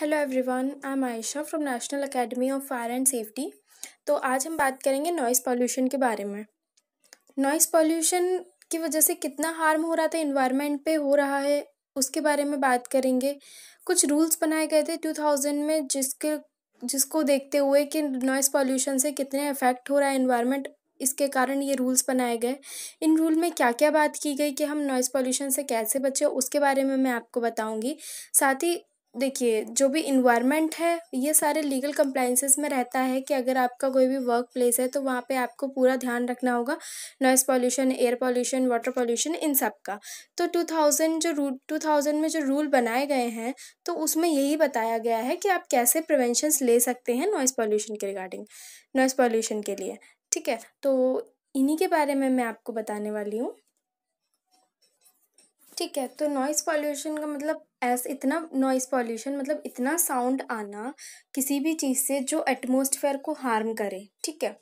hello everyone I am Ayesha from National Academy of Fire and Safety तो आज हम बात करेंगे नॉइज़ पॉल्यूशन के बारे में नॉइज़ पॉल्यूशन की वजह से कितना हार्म हो रहा था इन्वायरमेंट पे हो रहा है उसके बारे में बात करेंगे कुछ रूल्स बनाए गए थे टू थाउजेंड में जिसके जिसको देखते हुए कि नॉइज़ पॉल्यूशन से कितने इफ़ेक्ट हो रहा है इन्वायरमेंट इसके कारण ये रूल्स बनाए गए इन रूल में क्या क्या बात की गई कि हम नॉइज़ पॉल्यूशन से कैसे बचें उसके बारे में मैं आपको बताऊंगी साथ ही देखिए जो भी इन्वायरमेंट है ये सारे लीगल कंप्लाइंसेस में रहता है कि अगर आपका कोई भी वर्क प्लेस है तो वहाँ पे आपको पूरा ध्यान रखना होगा noise pollution air pollution water pollution इन सब का तो टू थाउजेंड जो रू टू थाउजेंड में जो रूल बनाए गए हैं तो उसमें यही बताया गया है कि आप कैसे प्रिवेंशन ले सकते हैं नॉइस पॉल्यूशन के रिगार्डिंग नॉइस पॉल्यूशन के लिए ठीक है तो इन्हीं के बारे में मैं आपको बताने वाली हूँ ठीक है तो नॉइज़ पॉल्यूशन का मतलब ऐसे इतना नॉइस पॉल्यूशन मतलब इतना साउंड आना किसी भी चीज़ से जो एटमोसफेयर को हार्म करे ठीक है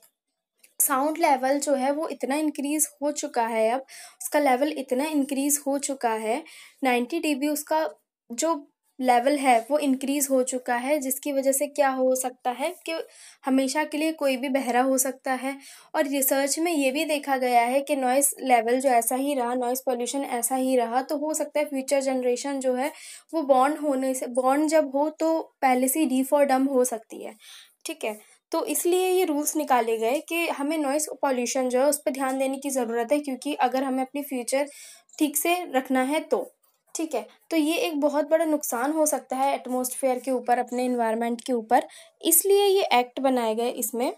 साउंड लेवल जो है वो इतना इंक्रीज़ हो चुका है अब उसका लेवल इतना इंक्रीज़ हो चुका है नाइन्टी डी उसका जो लेवल है वो इंक्रीज़ हो चुका है जिसकी वजह से क्या हो सकता है कि हमेशा के लिए कोई भी बहरा हो सकता है और रिसर्च में ये भी देखा गया है कि नॉइस लेवल जो ऐसा ही रहा नॉइस पॉल्यूशन ऐसा ही रहा तो हो सकता है फ्यूचर जनरेशन जो है वो बॉन्ड होने से बॉन्ड जब हो तो पहले से ही डी फॉर डम हो सकती है ठीक है तो इसलिए ये रूल्स निकाले गए कि हमें नॉइस पॉल्यूशन जो है उस पर ध्यान देने की ज़रूरत है क्योंकि अगर हमें अपनी फ्यूचर ठीक से रखना है तो ठीक है तो ये एक बहुत बड़ा नुकसान हो सकता है एटमोसफेयर के ऊपर अपने इन्वायरमेंट के ऊपर इसलिए ये एक्ट बनाए गए इसमें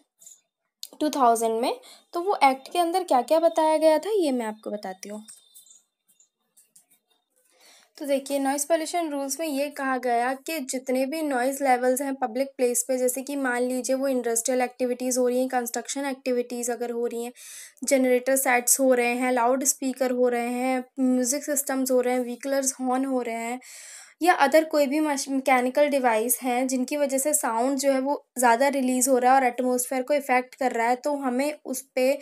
टू थाउजेंड में तो वो एक्ट के अंदर क्या क्या बताया गया था ये मैं आपको बताती हूँ तो देखिए नॉइज़ पॉल्यूशन रूल्स में ये कहा गया कि जितने भी नॉइज़ लेवल्स हैं पब्लिक प्लेस पे जैसे कि मान लीजिए वो इंडस्ट्रियल एक्टिविटीज़ हो रही हैं कंस्ट्रक्शन एक्टिविटीज़ अगर हो रही हैं जनरेटर सेट्स हो रहे हैं लाउड स्पीकर हो रहे हैं म्यूज़िक सिस्टम्स हो रहे हैं व्हीकलर्स हॉर्न हो रहे हैं या अदर कोई भी मैकेनिकल डिवाइस हैं जिनकी वजह से साउंड जो है वो ज़्यादा रिलीज़ हो रहा है और एटमोसफेयर को इफ़ेक्ट कर रहा है तो हमें उस पर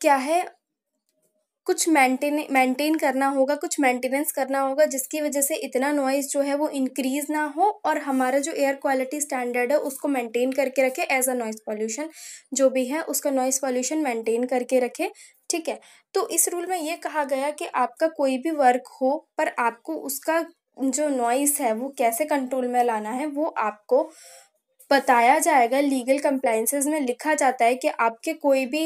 क्या है कुछ मेंटेन मेंटेन करना होगा कुछ मेंटेनेंस करना होगा जिसकी वजह से इतना नॉइज़ जो है वो इंक्रीज़ ना हो और हमारा जो एयर क्वालिटी स्टैंडर्ड है उसको मेंटेन करके रखे एज अ नॉइज़ पॉल्यूशन जो भी है उसका नॉइज़ पॉल्यूशन मेंटेन करके रखे ठीक है तो इस रूल में ये कहा गया कि आपका कोई भी वर्क हो पर आपको उसका जो नॉइस है वो कैसे कंट्रोल में लाना है वो आपको बताया जाएगा लीगल कंप्लाइंसेज में लिखा जाता है कि आपके कोई भी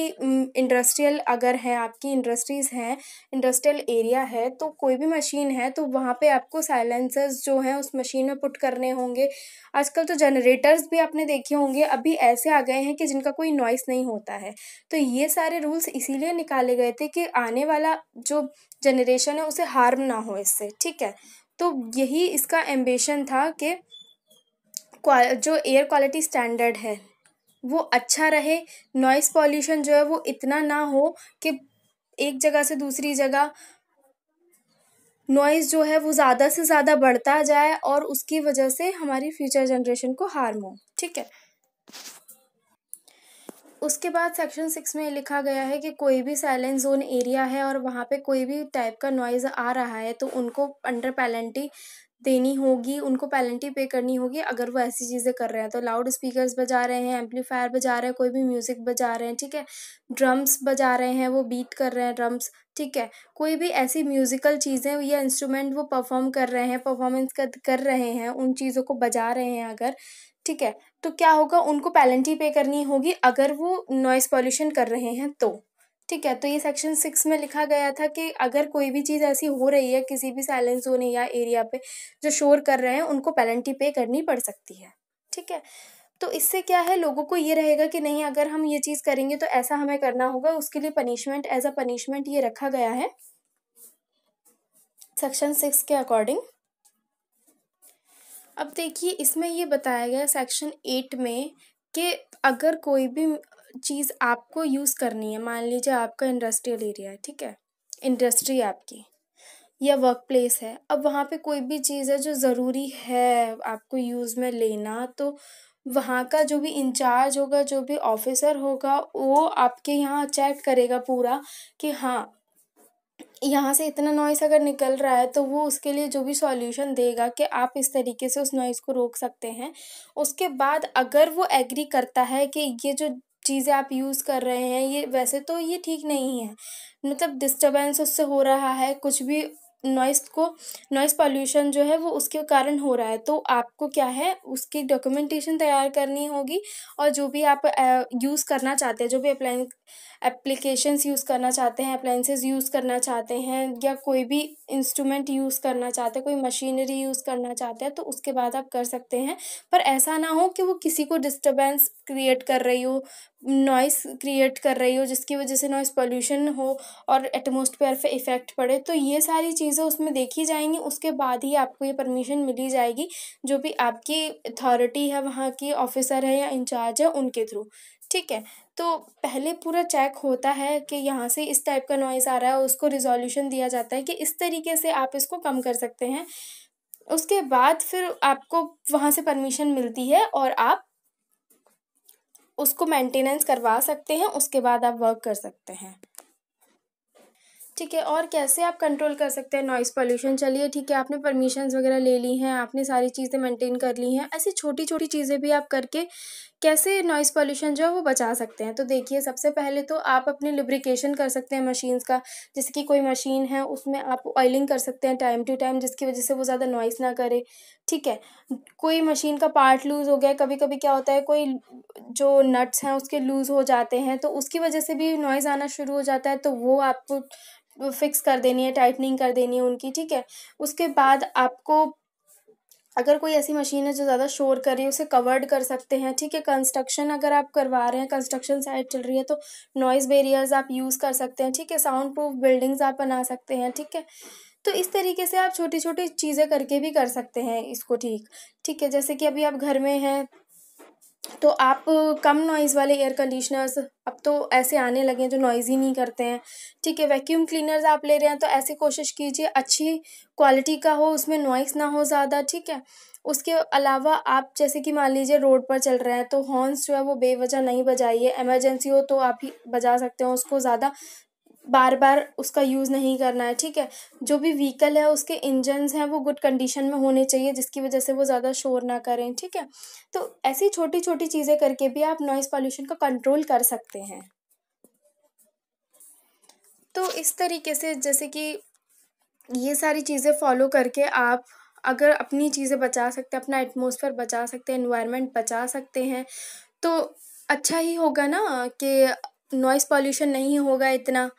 इंडस्ट्रियल अगर है आपकी इंडस्ट्रीज़ हैं इंडस्ट्रियल एरिया है तो कोई भी मशीन है तो वहाँ पे आपको साइलेंसर्स जो हैं उस मशीन में पुट करने होंगे आजकल तो जनरेटर्स भी आपने देखे होंगे अभी ऐसे आ गए हैं कि जिनका कोई नॉइस नहीं होता है तो ये सारे रूल्स इसीलिए निकाले गए थे कि आने वाला जो जनरेशन है उसे हार्म ना हो इससे ठीक है तो यही इसका एम्बिशन था कि जो एयर क्वालिटी स्टैंडर्ड है वो अच्छा रहे नॉइस पॉल्यूशन जो है वो इतना ना हो कि एक जगह से दूसरी जगह नॉइज़ जो है वो ज़्यादा से ज़्यादा बढ़ता जाए और उसकी वजह से हमारी फ्यूचर जनरेशन को हार्म हो ठीक है उसके बाद सेक्शन सिक्स में लिखा गया है कि कोई भी साइलेंट जोन एरिया है और वहाँ पे कोई भी टाइप का नॉइज़ आ रहा है तो उनको अंडर पैलेंटी देनी होगी उनको पेनल्टी पे करनी होगी अगर वो ऐसी चीज़ें कर रहे हैं तो लाउड स्पीकर्स बजा रहे हैं एम्पलीफायर बजा रहे हैं कोई भी म्यूज़िक बजा रहे हैं ठीक है ड्रम्स बजा रहे हैं वो बीट कर रहे हैं ड्रम्स ठीक है कोई भी ऐसी म्यूज़िकल चीज़ें या इंस्ट्रूमेंट वो परफॉर्म कर रहे हैं परफॉर्मेंस कर, कर रहे हैं उन चीज़ों को बजा रहे हैं अगर ठीक है तो क्या होगा उनको पेनल्टी पे करनी होगी अगर वो नॉइस पॉल्यूशन कर रहे हैं तो ठीक है तो ये सेक्शन सिक्स में लिखा गया था कि अगर कोई भी चीज़ ऐसी हो रही है किसी भी साइलेंस जोन या एरिया पे जो शोर कर रहे हैं उनको पेनल्टी पे करनी पड़ सकती है ठीक है तो इससे क्या है लोगों को ये रहेगा कि नहीं अगर हम ये चीज़ करेंगे तो ऐसा हमें करना होगा उसके लिए पनिशमेंट एज अ पनिशमेंट ये रखा गया है सेक्शन सिक्स के अकॉर्डिंग अब देखिए इसमें ये बताया गया सेक्शन एट में कि अगर कोई भी चीज़ आपको यूज़ करनी है मान लीजिए आपका इंडस्ट्रियल एरिया है ठीक है इंडस्ट्री आपकी या वर्क प्लेस है अब वहाँ पे कोई भी चीज़ है जो ज़रूरी है आपको यूज़ में लेना तो वहाँ का जो भी इंचार्ज होगा जो भी ऑफिसर होगा वो आपके यहाँ चेक करेगा पूरा कि हाँ यहाँ से इतना नॉइस अगर निकल रहा है तो वो उसके लिए जो भी सॉल्यूशन देगा कि आप इस तरीके से उस नॉइस को रोक सकते हैं उसके बाद अगर वो एग्री करता है कि ये जो चीज़ें आप यूज़ कर रहे हैं ये वैसे तो ये ठीक नहीं है मतलब डिस्टर्बेंस उससे हो रहा है कुछ भी नॉइस को नॉइस पॉल्यूशन जो है वो उसके कारण हो रहा है तो आपको क्या है उसकी डॉक्यूमेंटेशन तैयार करनी होगी और जो भी आप यूज़ करना चाहते हैं जो भी अप्लाइन एप्लीकेशंस यूज़ करना चाहते हैं अप्लाइंसेस यूज़ करना चाहते हैं या कोई भी इंस्ट्रूमेंट यूज़ करना चाहते हैं कोई मशीनरी यूज़ करना चाहते हैं तो उसके बाद आप कर सकते हैं पर ऐसा ना हो कि वो किसी को डिस्टर्बेंस क्रिएट कर रही हो नॉइस क्रिएट कर रही हो जिसकी वजह से नॉइस पोल्यूशन हो और एटमोसफेयर पे इफ़ेक्ट पड़े तो ये सारी चीज़ें उसमें देखी जाएंगी उसके बाद ही आपको ये परमिशन मिली जाएगी जो भी आपकी अथॉरिटी है वहाँ की ऑफिसर है या इंचार्ज है उनके थ्रू ठीक है तो पहले पूरा चेक होता है कि यहाँ से इस टाइप का नॉइज़ आ रहा है उसको रिजोल्यूशन दिया जाता है कि इस तरीके से आप इसको कम कर सकते हैं उसके बाद फिर आपको वहाँ से परमिशन मिलती है और आप उसको मेंटेनेंस करवा सकते हैं उसके बाद आप वर्क कर सकते हैं ठीक है और कैसे आप कंट्रोल कर सकते हैं नॉइज़ पॉल्यूशन चलिए ठीक है आपने परमिशंस वगैरह ले ली हैं आपने सारी चीज़ें मेंटेन कर ली हैं ऐसी छोटी छोटी चीज़ें भी आप करके कैसे नॉइज़ पॉल्यूशन जो है वो बचा सकते हैं तो देखिए सबसे पहले तो आप अपने लुब्रिकेशन कर सकते हैं मशीन्स का जैसे कि कोई मशीन है उसमें आप ऑयलिंग कर सकते हैं टाइम टू टाइम जिसकी वजह से वो ज़्यादा नॉइज़ ना करे ठीक है कोई मशीन का पार्ट लूज़ हो गया कभी कभी क्या होता है कोई जो नट्स हैं उसके लूज़ हो जाते हैं तो उसकी वजह से भी नॉइज़ आना शुरू हो जाता है तो वो आपको फिक्स कर देनी है टाइटनिंग कर देनी है उनकी ठीक है उसके बाद आपको अगर कोई ऐसी मशीन है जो ज़्यादा शोर कर रही है उसे कवर्ड कर सकते हैं ठीक है कंस्ट्रक्शन अगर आप करवा रहे हैं कंस्ट्रक्शन साइड चल रही है तो नॉइज़ बेरियर्स आप यूज़ कर सकते हैं ठीक है साउंड प्रूफ बिल्डिंग्स आप बना सकते हैं ठीक है तो इस तरीके से आप छोटी छोटी चीज़ें करके भी कर सकते हैं इसको ठीक ठीक है जैसे कि अभी आप घर में हैं तो आप कम नॉइज़ वाले एयर कंडीशनर्स अब तो ऐसे आने लगे हैं जो नॉइज़ ही नहीं करते हैं ठीक है वैक्यूम क्लीनर्स आप ले रहे हैं तो ऐसे कोशिश कीजिए अच्छी क्वालिटी का हो उसमें नॉइज़ ना हो ज़्यादा ठीक है उसके अलावा आप जैसे कि मान लीजिए रोड पर चल रहे हैं तो हॉर्न्स जो है वो बेवजह नहीं बजाइए एमरजेंसी हो तो आप ही बजा सकते हो उसको ज़्यादा बार बार उसका यूज़ नहीं करना है ठीक है जो भी व्हीकल है उसके इंजन्स हैं वो गुड कंडीशन में होने चाहिए जिसकी वजह से वो ज़्यादा शोर ना करें ठीक है तो ऐसी छोटी छोटी चीज़ें करके भी आप नॉइज़ पॉल्यूशन का कंट्रोल कर सकते हैं तो इस तरीके से जैसे कि ये सारी चीज़ें फॉलो करके आप अगर अपनी चीज़ें बचा सकते हैं अपना एटमोसफेयर बचा सकते हैं इन्वायरमेंट बचा सकते हैं तो अच्छा ही होगा ना कि नॉइज़ पॉल्यूशन नहीं होगा इतना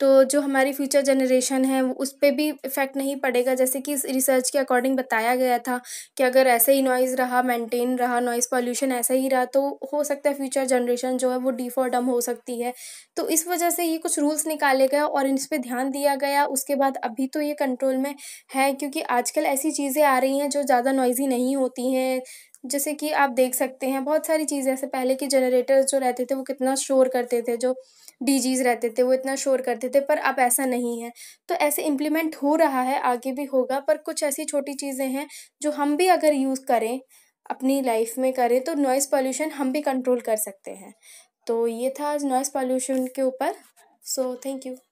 तो जो हमारी फ्यूचर जनरेशन है उस पर भी इफ़ेक्ट नहीं पड़ेगा जैसे कि इस रिसर्च के अकॉर्डिंग बताया गया था कि अगर ऐसे ही नॉइज़ रहा मेंटेन रहा नॉइज़ पॉल्यूशन ऐसा ही रहा तो हो सकता है फ्यूचर जनरेशन जो है वो डी डम हो सकती है तो इस वजह से ये कुछ रूल्स निकाले गए और इन पर ध्यान दिया गया उसके बाद अभी तो ये कंट्रोल में है क्योंकि आजकल ऐसी चीज़ें आ रही हैं जो ज़्यादा नॉइज़ी नहीं होती हैं जैसे कि आप देख सकते हैं बहुत सारी चीज़ें ऐसे पहले के जनरेटर्स जो रहते थे वो कितना शोर करते थे जो डीजीज रहते थे वो इतना शोर करते थे पर अब ऐसा नहीं है तो ऐसे इम्प्लीमेंट हो रहा है आगे भी होगा पर कुछ ऐसी छोटी चीज़ें हैं जो हम भी अगर यूज़ करें अपनी लाइफ में करें तो नॉइज़ पॉल्यूशन हम भी कंट्रोल कर सकते हैं तो ये था आज नॉइज़ पॉल्यूशन के ऊपर सो थैंक यू